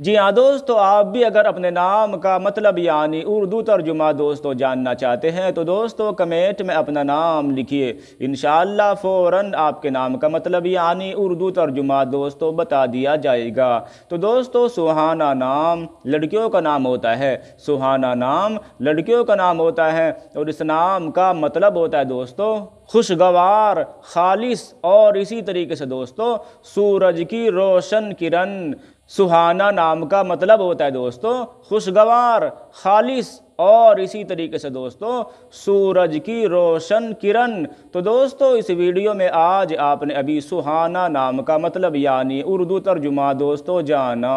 जी हाँ दोस्तों तो आप भी अगर अपने नाम का मतलब यानी उर्दू तर्जुमा दोस्तों जानना चाहते हैं तो दोस्तों कमेंट में अपना नाम लिखिए इन फ़ौर आपके नाम का मतलब यानी उर्दू तर्जुमा दोस्तों बता दिया जाएगा तो दोस्तों सुहाना नाम लड़कियों का नाम होता है सुहाना नाम लड़कियों का नाम होता है और इस नाम का मतलब होता है दोस्तों खुशगवार खालिश और इसी तरीके से दोस्तों सूरज की रोशन किरण सुहाना नाम का मतलब होता है दोस्तों खुशगवार खालिस और इसी तरीके से दोस्तों सूरज की रोशन किरण तो दोस्तों इस वीडियो में आज आपने अभी सुहाना नाम का मतलब यानी उर्दू तर्जुमा दोस्तों जाना